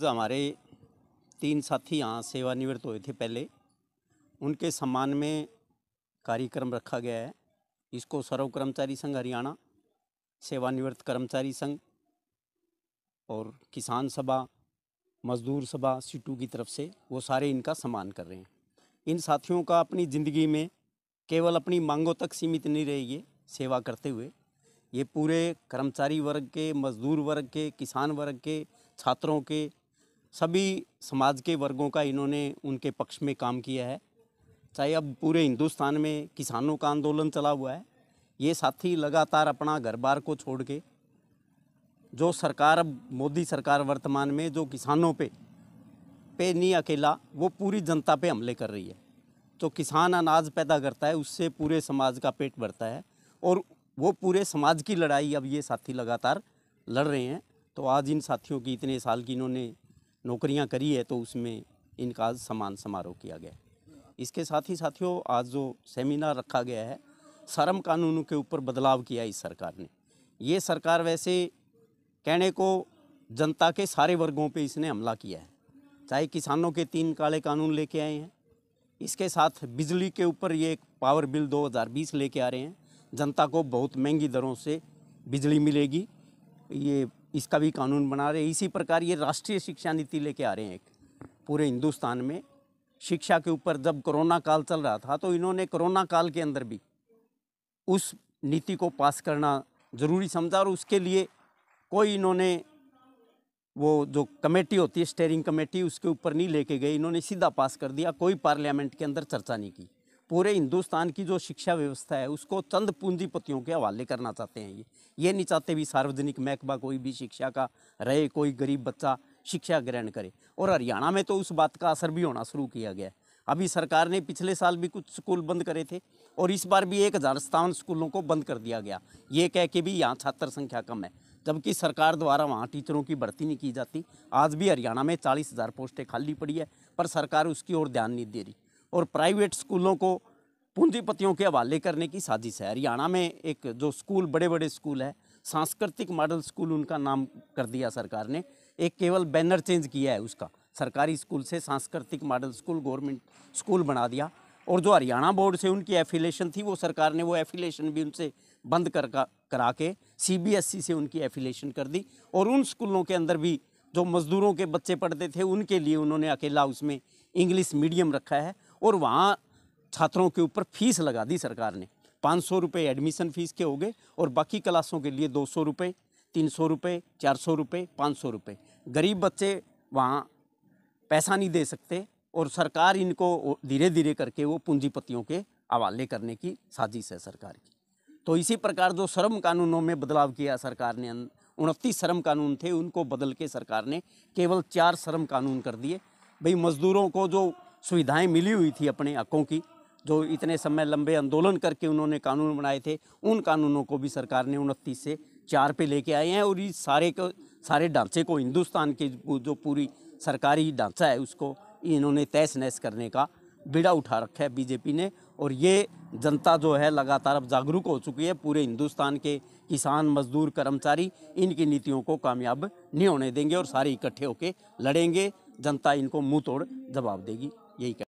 जो हमारे तीन साथी यहाँ सेवानिवृत्त हुए थे पहले उनके सम्मान में कार्यक्रम रखा गया है इसको सर्व कर्मचारी संघ हरियाणा सेवानिवृत्त कर्मचारी संघ और किसान सभा मजदूर सभा सीटू की तरफ से वो सारे इनका सम्मान कर रहे हैं इन साथियों का अपनी ज़िंदगी में केवल अपनी मांगों तक सीमित नहीं रहेगी सेवा करते हुए ये पूरे कर्मचारी वर्ग के मजदूर वर्ग के किसान वर्ग के छात्रों के सभी समाज के वर्गों का इन्होंने उनके पक्ष में काम किया है चाहे अब पूरे हिंदुस्तान में किसानों का आंदोलन चला हुआ है ये साथी लगातार अपना घर बार को छोड़ के जो सरकार अब मोदी सरकार वर्तमान में जो किसानों पे पे नहीं अकेला वो पूरी जनता पे हमले कर रही है तो किसान अनाज पैदा करता है उससे पूरे समाज का पेट भरता है और वो पूरे समाज की लड़ाई अब ये साथी लगातार लड़ रहे हैं तो आज इन साथियों की इतने साल की इन्होंने नौकरियां करी है तो उसमें इनका समान सम्मान समारोह किया गया इसके साथ ही साथियों आज जो सेमिनार रखा गया है शर्म कानूनों के ऊपर बदलाव किया इस सरकार ने ये सरकार वैसे कहने को जनता के सारे वर्गों पे इसने हमला किया है चाहे किसानों के तीन काले कानून लेके आए हैं इसके साथ बिजली के ऊपर ये पावर बिल 2020 लेके आ रहे हैं जनता को बहुत महंगी दरों से बिजली मिलेगी ये इसका भी कानून बना रहे इसी प्रकार ये राष्ट्रीय शिक्षा नीति लेके आ रहे हैं एक पूरे हिंदुस्तान में शिक्षा के ऊपर जब कोरोना काल चल रहा था तो इन्होंने कोरोना काल के अंदर भी उस नीति को पास करना ज़रूरी समझा और उसके लिए कोई इन्होंने वो जो कमेटी होती है स्टेयरिंग कमेटी उसके ऊपर नहीं लेके गए इन्होंने सीधा पास कर दिया कोई पार्लियामेंट के अंदर चर्चा नहीं की पूरे हिंदुस्तान की जो शिक्षा व्यवस्था है उसको चंद पूंजीपतियों के हवाले करना चाहते हैं ये ये नहीं चाहते भी सार्वजनिक महकमा कोई भी शिक्षा का रहे कोई गरीब बच्चा शिक्षा ग्रहण करे और हरियाणा में तो उस बात का असर भी होना शुरू किया गया है अभी सरकार ने पिछले साल भी कुछ स्कूल बंद करे थे और इस बार भी एक हज़ार स्कूलों को बंद कर दिया गया ये कह के भी यहाँ छात्र संख्या कम है जबकि सरकार द्वारा वहाँ टीचरों की भर्ती नहीं की जाती आज भी हरियाणा में चालीस हज़ार पोस्टें खाली पड़ी है पर सरकार उसकी ओर ध्यान नहीं दे रही और प्राइवेट स्कूलों को पूंजीपतियों के हवाले करने की साजिश है हरियाणा में एक जो स्कूल बड़े बड़े स्कूल है सांस्कृतिक मॉडल स्कूल उनका नाम कर दिया सरकार ने एक केवल बैनर चेंज किया है उसका सरकारी स्कूल से सांस्कृतिक मॉडल स्कूल गवर्नमेंट स्कूल बना दिया और जो हरियाणा बोर्ड से उनकी एफिलेशन थी वो सरकार ने वो एफिलेशन भी उनसे बंद कर करा के सीबीएसई से उनकी एफिलेशन कर दी और उन स्कूलों के अंदर भी जो मज़दूरों के बच्चे पढ़ते थे उनके लिए उन्होंने अकेला उसमें इंग्लिश मीडियम रखा है और वहाँ छात्रों के ऊपर फीस लगा दी सरकार ने पाँच सौ रुपये एडमिशन फ़ीस के हो गए और बाकी क्लासों के लिए दो सौ रुपये तीन सौ रुपये चार सौ रुपये पाँच सौ रुपये गरीब बच्चे वहाँ पैसा नहीं दे सकते और सरकार इनको धीरे धीरे करके वो पूंजीपतियों के हवाले करने की साजिश है सरकार की तो इसी प्रकार जो श्रम कानूनों में बदलाव किया सरकार ने उनतीस श्रम कानून थे उनको बदल के सरकार ने केवल चार श्रम कानून कर दिए भाई मजदूरों को जो सुविधाएं मिली हुई थी अपने हकों की जो इतने समय लंबे आंदोलन करके उन्होंने कानून बनाए थे उन कानूनों को भी सरकार ने उनतीस से चार पे लेके आए हैं और इस सारे को सारे ढांचे को हिंदुस्तान के जो पूरी सरकारी ढांचा है उसको इन्होंने तहस नहस करने का बिड़ा उठा रखा है बीजेपी ने और ये जनता जो है लगातार अब जागरूक हो चुकी है पूरे हिंदुस्तान के किसान मजदूर कर्मचारी इनकी नीतियों को कामयाब नहीं होने देंगे और सारे इकट्ठे होकर लड़ेंगे जनता इनको मुंह तोड़ जवाब देगी gì cả